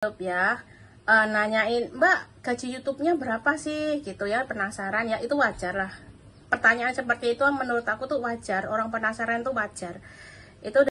YouTube ya uh, nanyain Mbak gaji YouTube-nya berapa sih gitu ya penasaran ya itu wajar lah pertanyaan seperti itu menurut aku tuh wajar orang penasaran tuh wajar itu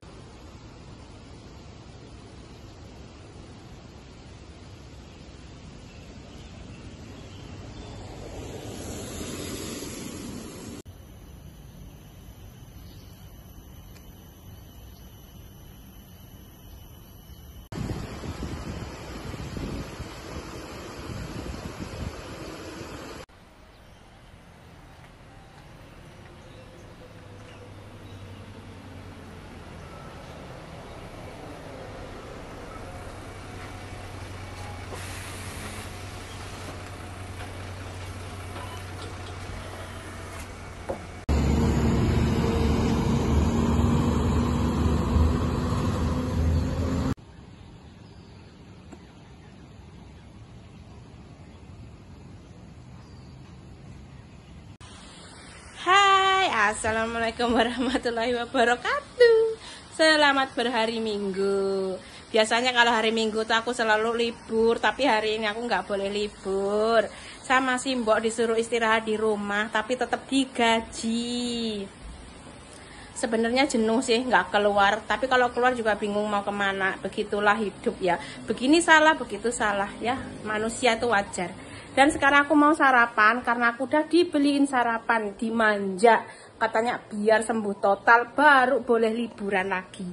Assalamualaikum warahmatullahi wabarakatuh Selamat berhari minggu Biasanya kalau hari minggu tuh aku selalu libur Tapi hari ini aku nggak boleh libur Sama si mbok disuruh istirahat di rumah Tapi tetap digaji Sebenarnya jenuh sih nggak keluar Tapi kalau keluar juga bingung mau kemana Begitulah hidup ya Begini salah begitu salah ya Manusia itu wajar dan sekarang aku mau sarapan karena aku udah dibeliin sarapan dimanja katanya biar sembuh total baru boleh liburan lagi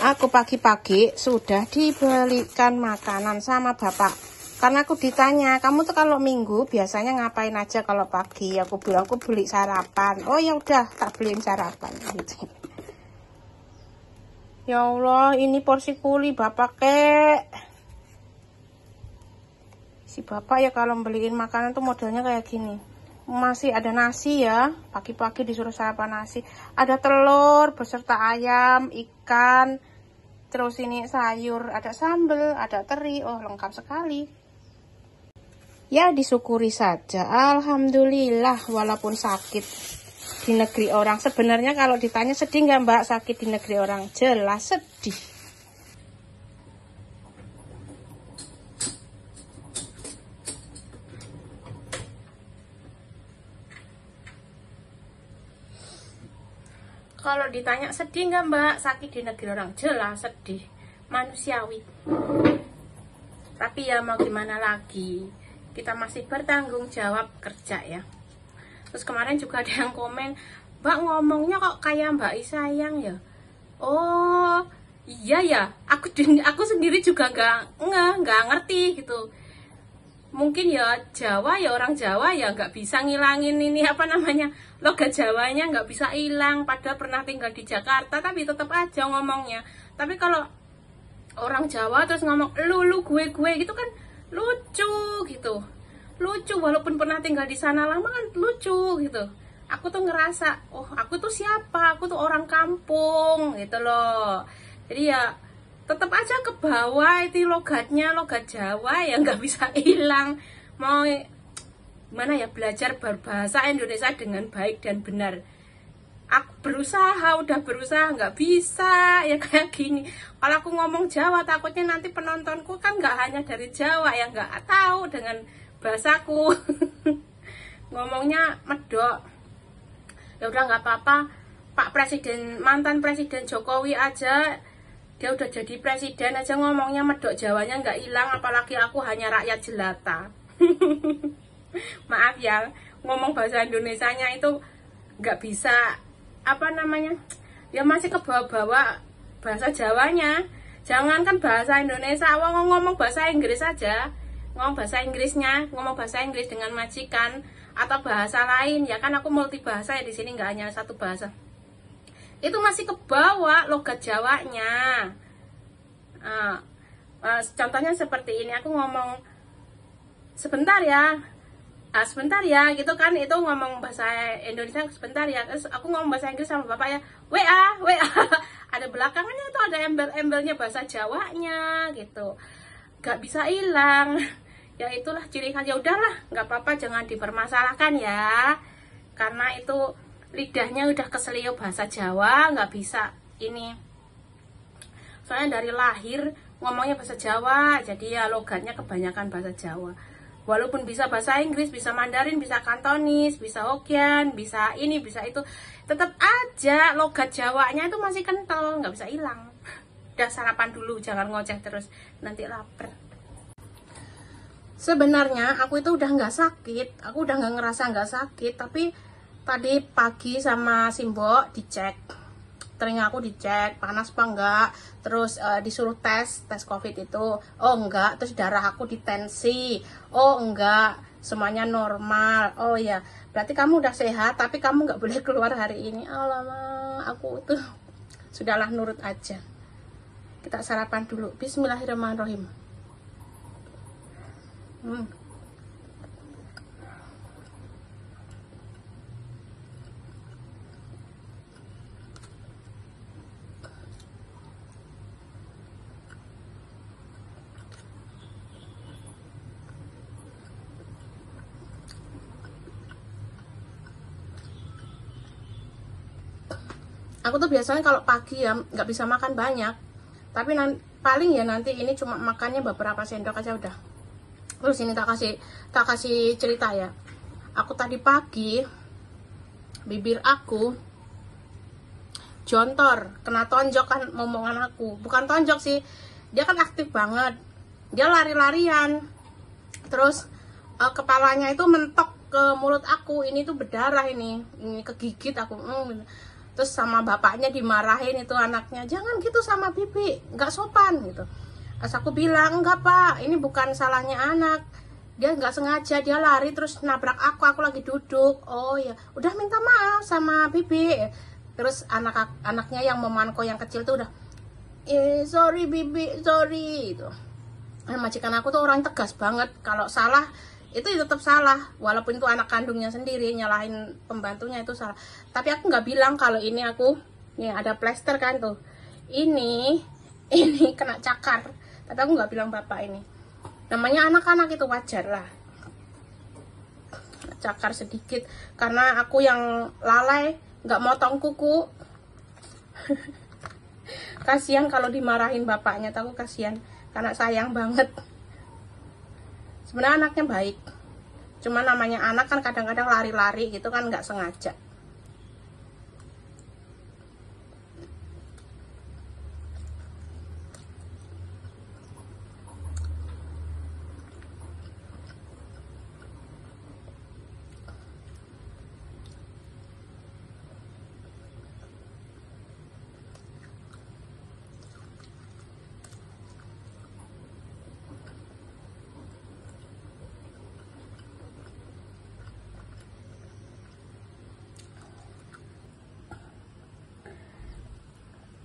Aku pagi-pagi sudah dibelikan makanan sama bapak Karena aku ditanya, kamu tuh kalau minggu biasanya ngapain aja kalau pagi Aku bilang, aku beli sarapan Oh ya udah, tak beliin sarapan gitu. Ya Allah, ini porsi kuli bapak kek si bapak ya kalau beliin makanan tuh modelnya kayak gini masih ada nasi ya pagi-pagi disuruh sarapan nasi ada telur beserta ayam ikan terus ini sayur ada sambel ada teri oh lengkap sekali ya disyukuri saja alhamdulillah walaupun sakit di negeri orang sebenarnya kalau ditanya sedih nggak mbak sakit di negeri orang jelas sedih kalau ditanya sedih nggak mbak sakit di negeri orang jelas sedih manusiawi tapi ya mau gimana lagi kita masih bertanggung jawab kerja ya terus kemarin juga ada yang komen mbak ngomongnya kok kayak mbak sayang ya oh iya ya aku aku sendiri juga nggak nggak ngerti gitu mungkin ya Jawa ya orang Jawa ya nggak bisa ngilangin ini apa namanya logat Jawanya nggak bisa hilang padahal pernah tinggal di Jakarta tapi tetap aja ngomongnya tapi kalau orang Jawa terus ngomong lu lu gue gue gitu kan lucu gitu lucu walaupun pernah tinggal di sana lama kan lucu gitu aku tuh ngerasa oh aku tuh siapa aku tuh orang kampung gitu loh jadi ya tetap aja ke bawah itu logatnya logat Jawa yang nggak bisa hilang mau mana ya belajar berbahasa Indonesia dengan baik dan benar aku berusaha udah berusaha nggak bisa ya kayak gini kalau aku ngomong Jawa takutnya nanti penontonku kan nggak hanya dari Jawa yang nggak tahu dengan bahasaku ngomongnya medok ya udah nggak apa-apa Pak Presiden mantan Presiden Jokowi aja dia udah jadi presiden aja ngomongnya medok Jawanya nggak hilang, apalagi aku hanya rakyat jelata. Maaf ya, ngomong bahasa Indonesianya itu nggak bisa apa namanya ya masih kebawa-bawa bahasa Jawanya jangan kan bahasa Indonesia awal ngomong bahasa Inggris aja ngomong bahasa Inggrisnya ngomong bahasa Inggris dengan majikan atau bahasa lain ya kan aku multi bahasa ya di sini nggak hanya satu bahasa itu masih ke bawah logat Jawanya. Uh, contohnya seperti ini, aku ngomong sebentar ya, uh, sebentar ya, gitu kan itu ngomong bahasa Indonesia sebentar ya, terus aku ngomong bahasa Inggris sama bapak ya, WA, WA, ada belakangnya itu ada embel-embelnya bahasa Jawanya gitu, gak bisa hilang. Ya itulah ciri khas ya udahlah, nggak apa-apa jangan dipermasalahkan ya, karena itu lidahnya udah keselio bahasa Jawa nggak bisa ini soalnya dari lahir ngomongnya bahasa Jawa jadi ya logatnya kebanyakan bahasa Jawa walaupun bisa bahasa Inggris bisa Mandarin bisa Kantonis bisa Hokkien bisa ini bisa itu tetap aja logat Jawanya itu masih kental nggak bisa hilang udah sarapan dulu jangan ngoceh terus nanti lapar sebenarnya aku itu udah nggak sakit aku udah nggak ngerasa nggak sakit tapi tadi pagi sama Simbo dicek telinga aku dicek panas apa enggak terus uh, disuruh tes tes covid itu oh enggak terus darah aku ditensi oh enggak semuanya normal oh ya berarti kamu udah sehat tapi kamu nggak boleh keluar hari ini alamak aku tuh sudahlah nurut aja kita sarapan dulu Bismillahirrahmanirrahim hmm. aku tuh biasanya kalau pagi ya nggak bisa makan banyak tapi nanti paling ya nanti ini cuma makannya beberapa sendok aja udah terus ini tak kasih tak kasih cerita ya aku tadi pagi bibir aku jontor kena tonjok kan momongan aku bukan tonjok sih dia kan aktif banget dia lari-larian terus uh, kepalanya itu mentok ke mulut aku ini tuh berdarah ini ini kegigit aku hmm terus sama bapaknya dimarahin itu anaknya jangan gitu sama bibi nggak sopan gitu terus aku bilang enggak pak ini bukan salahnya anak dia nggak sengaja dia lari terus nabrak aku aku lagi duduk oh ya udah minta maaf sama bibi terus anak anaknya yang memanko yang kecil tuh udah eh sorry bibi sorry itu nah, majikan aku tuh orang tegas banget kalau salah itu ya tetap salah walaupun itu anak kandungnya sendiri nyalahin pembantunya itu salah tapi aku nggak bilang kalau ini aku ini ada plester kan tuh ini ini kena cakar tapi aku nggak bilang bapak ini namanya anak-anak itu wajar lah cakar sedikit karena aku yang lalai nggak motong kuku kasihan kalau dimarahin bapaknya tahu kasihan karena sayang banget sebenarnya anaknya baik cuma namanya anak kan kadang-kadang lari-lari gitu kan nggak sengaja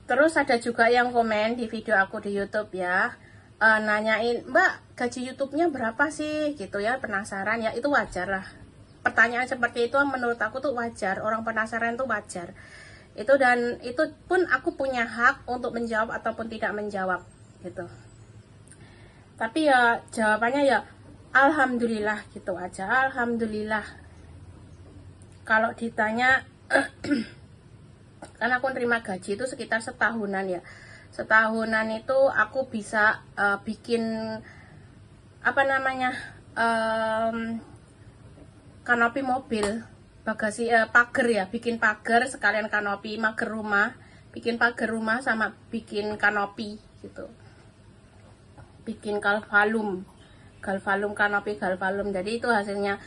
Terus ada juga yang komen di video aku di YouTube ya, e, nanyain Mbak gaji YouTube-nya berapa sih gitu ya penasaran ya itu wajar lah. Pertanyaan seperti itu menurut aku tuh wajar, orang penasaran tuh wajar. Itu dan itu pun aku punya hak untuk menjawab ataupun tidak menjawab gitu. Tapi ya jawabannya ya Alhamdulillah gitu aja, Alhamdulillah. Kalau ditanya kan aku nerima gaji itu sekitar setahunan ya setahunan itu aku bisa uh, bikin apa namanya um, kanopi mobil bagasi uh, pagar ya bikin pagar sekalian kanopi mager rumah bikin pagar rumah sama bikin kanopi gitu bikin kalvalum galvalum kanopi galvalum jadi itu hasilnya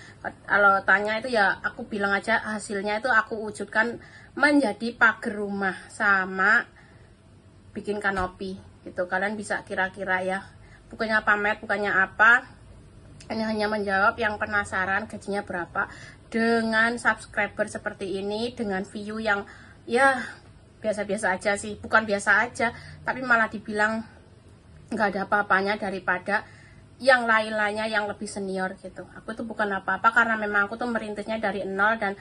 kalau tanya itu ya aku bilang aja hasilnya itu aku wujudkan menjadi pagar rumah sama bikin kanopi gitu kalian bisa kira-kira ya bukannya pamer bukannya apa hanya hanya menjawab yang penasaran gajinya berapa dengan subscriber seperti ini dengan view yang ya biasa-biasa aja sih bukan biasa aja tapi malah dibilang nggak ada apa-apanya daripada yang lain-lainnya yang lebih senior gitu. Aku tuh bukan apa-apa karena memang aku tuh merintisnya dari nol dan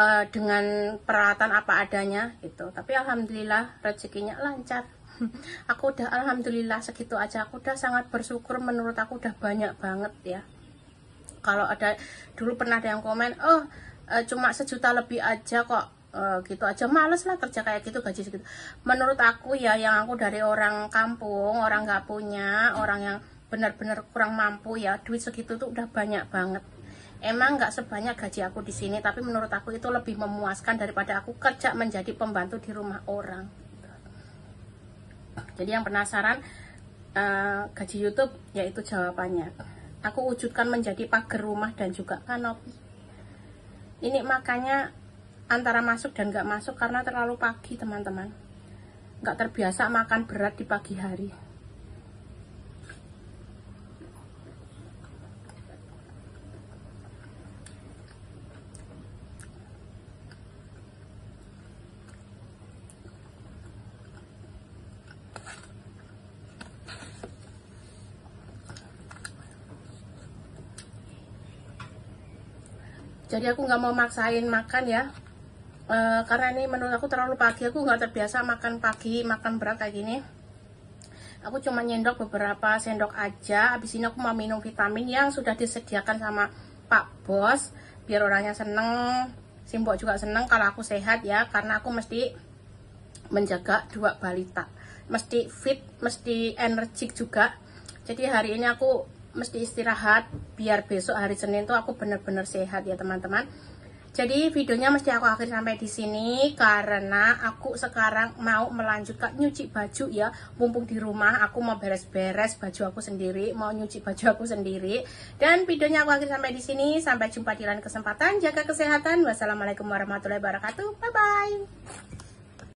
uh, dengan peralatan apa adanya gitu. Tapi alhamdulillah rezekinya lancar. aku udah alhamdulillah segitu aja. Aku udah sangat bersyukur menurut aku udah banyak banget ya. Kalau ada dulu pernah ada yang komen, "Oh, uh, cuma sejuta lebih aja kok." Eh, gitu aja males lah kerja kayak gitu gaji segitu menurut aku ya yang aku dari orang kampung orang nggak punya orang yang benar-benar kurang mampu ya duit segitu tuh udah banyak banget emang nggak sebanyak gaji aku di sini tapi menurut aku itu lebih memuaskan daripada aku kerja menjadi pembantu di rumah orang jadi yang penasaran uh, gaji YouTube yaitu jawabannya aku wujudkan menjadi pagar rumah dan juga kanopi ini makanya antara masuk dan nggak masuk karena terlalu pagi teman-teman nggak terbiasa makan berat di pagi hari jadi aku nggak mau maksain makan ya e, karena ini menurut aku terlalu pagi aku nggak terbiasa makan pagi makan berat kayak gini aku cuma nyendok beberapa sendok aja habis ini aku mau minum vitamin yang sudah disediakan sama pak bos biar orangnya seneng simbok juga seneng kalau aku sehat ya karena aku mesti menjaga dua balita mesti fit mesti energik juga jadi hari ini aku mesti istirahat biar besok hari Senin tuh aku bener-bener sehat ya teman-teman jadi videonya mesti aku akhir sampai di sini karena aku sekarang mau melanjutkan nyuci baju ya mumpung di rumah aku mau beres-beres baju aku sendiri mau nyuci baju aku sendiri dan videonya aku akhir sampai di sini sampai jumpa di lain kesempatan jaga kesehatan wassalamualaikum warahmatullahi wabarakatuh bye bye